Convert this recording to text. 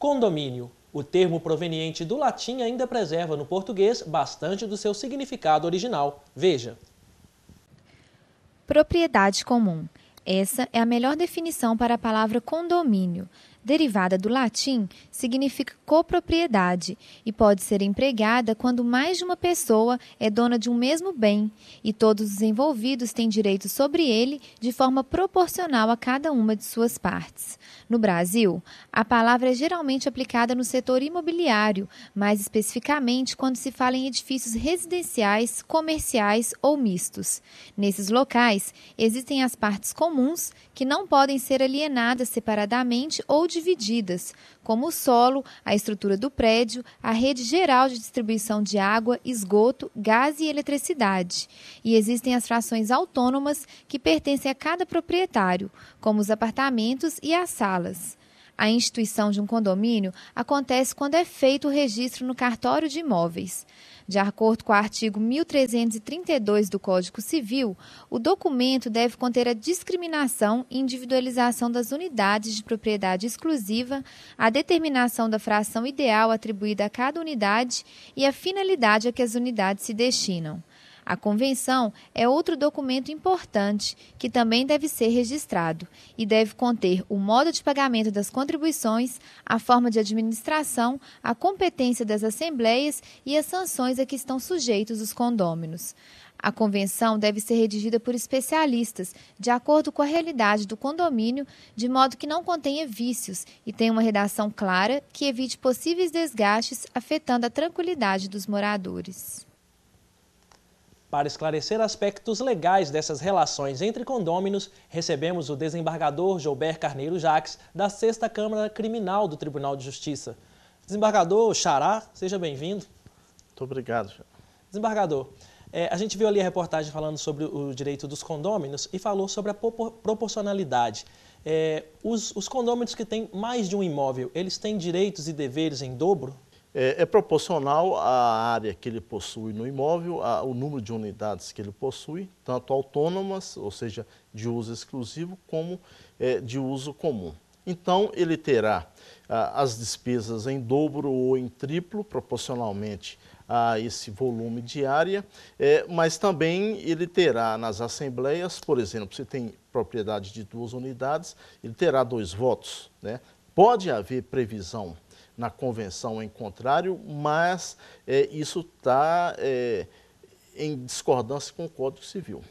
Condomínio. O termo proveniente do latim ainda preserva no português bastante do seu significado original. Veja. Propriedade comum. Essa é a melhor definição para a palavra condomínio derivada do latim, significa copropriedade e pode ser empregada quando mais de uma pessoa é dona de um mesmo bem e todos os envolvidos têm direito sobre ele de forma proporcional a cada uma de suas partes. No Brasil, a palavra é geralmente aplicada no setor imobiliário, mais especificamente quando se fala em edifícios residenciais, comerciais ou mistos. Nesses locais, existem as partes comuns que não podem ser alienadas separadamente ou divididas, como o solo, a estrutura do prédio, a rede geral de distribuição de água, esgoto, gás e eletricidade. E existem as frações autônomas que pertencem a cada proprietário, como os apartamentos e as salas. A instituição de um condomínio acontece quando é feito o registro no cartório de imóveis. De acordo com o artigo 1332 do Código Civil, o documento deve conter a discriminação e individualização das unidades de propriedade exclusiva, a determinação da fração ideal atribuída a cada unidade e a finalidade a que as unidades se destinam. A convenção é outro documento importante que também deve ser registrado e deve conter o modo de pagamento das contribuições, a forma de administração, a competência das assembleias e as sanções a que estão sujeitos os condôminos. A convenção deve ser redigida por especialistas, de acordo com a realidade do condomínio, de modo que não contenha vícios e tenha uma redação clara que evite possíveis desgastes afetando a tranquilidade dos moradores. Para esclarecer aspectos legais dessas relações entre condôminos, recebemos o desembargador Joubert Carneiro Jaques, da 6 Câmara Criminal do Tribunal de Justiça. Desembargador Xará, seja bem-vindo. Muito obrigado. Desembargador, é, a gente viu ali a reportagem falando sobre o direito dos condôminos e falou sobre a proporcionalidade. É, os, os condôminos que têm mais de um imóvel, eles têm direitos e deveres em dobro? é, é, proporcional à área que ele possui no imóvel, ao número de unidades que ele possui, tanto autônomas, ou seja, de uso exclusivo, como é, de uso comum. Então, ele terá as despesas em dobro ou em triplo, proporcionalmente a esse volume de área, é, mas também ele terá nas assembleias, por exemplo, se tem propriedade de duas unidades, ele terá dois votos. Né? Pode haver previsão na convenção em contrário, mas é, isso está é, em discordância com o Código Civil.